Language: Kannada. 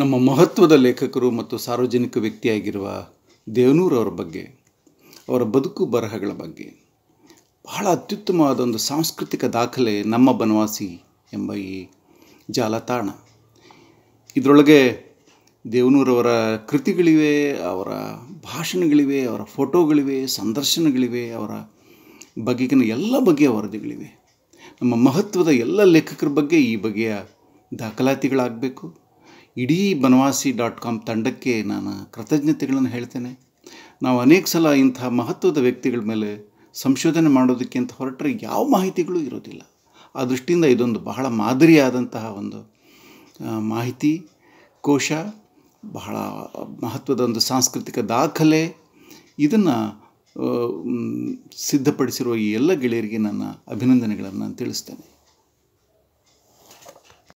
ನಮ್ಮ ಮಹತ್ವದ ಲೇಖಕರು ಮತ್ತು ಸಾರ್ವಜನಿಕ ವ್ಯಕ್ತಿಯಾಗಿರುವ ದೇವನೂರವರ ಬಗ್ಗೆ ಅವರ ಬದುಕು ಬರಹಗಳ ಬಗ್ಗೆ ಬಹಳ ಅತ್ಯುತ್ತಮವಾದ ಒಂದು ಸಾಂಸ್ಕೃತಿಕ ದಾಖಲೆ ನಮ್ಮ ಬನವಾಸಿ ಎಂಬ ಈ ಜಾಲತಾಣ ಇದರೊಳಗೆ ದೇವನೂರವರ ಕೃತಿಗಳಿವೆ ಅವರ ಭಾಷಣಗಳಿವೆ ಅವರ ಫೋಟೋಗಳಿವೆ ಸಂದರ್ಶನಗಳಿವೆ ಅವರ ಬಗೆಗಿನ ಎಲ್ಲ ಬಗೆಯ ವರದಿಗಳಿವೆ ನಮ್ಮ ಮಹತ್ವದ ಎಲ್ಲ ಲೇಖಕರ ಬಗ್ಗೆ ಈ ಬಗೆಯ ದಾಖಲಾತಿಗಳಾಗಬೇಕು ಇಡೀ ಬನವಾಸಿ ಡಾಟ್ ಕಾಮ್ ತಂಡಕ್ಕೆ ನಾನು ಕೃತಜ್ಞತೆಗಳನ್ನು ಹೇಳ್ತೇನೆ ನಾವು ಅನೇಕ ಸಲ ಇಂಥ ಮಹತ್ವದ ವ್ಯಕ್ತಿಗಳ ಮೇಲೆ ಸಂಶೋಧನೆ ಮಾಡೋದಕ್ಕೆ ಅಂತ ಹೊರಟರೆ ಯಾವ ಮಾಹಿತಿಗಳು ಇರೋದಿಲ್ಲ ಆ ದೃಷ್ಟಿಯಿಂದ ಇದೊಂದು ಬಹಳ ಮಾದರಿಯಾದಂತಹ ಒಂದು ಮಾಹಿತಿ ಕೋಶ ಬಹಳ ಮಹತ್ವದ ಒಂದು ಸಾಂಸ್ಕೃತಿಕ ದಾಖಲೆ ಇದನ್ನು ಸಿದ್ಧಪಡಿಸಿರುವ ಈ ಎಲ್ಲ ಗೆಳೆಯರಿಗೆ ನನ್ನ ಅಭಿನಂದನೆಗಳನ್ನು ತಿಳಿಸ್ತೇನೆ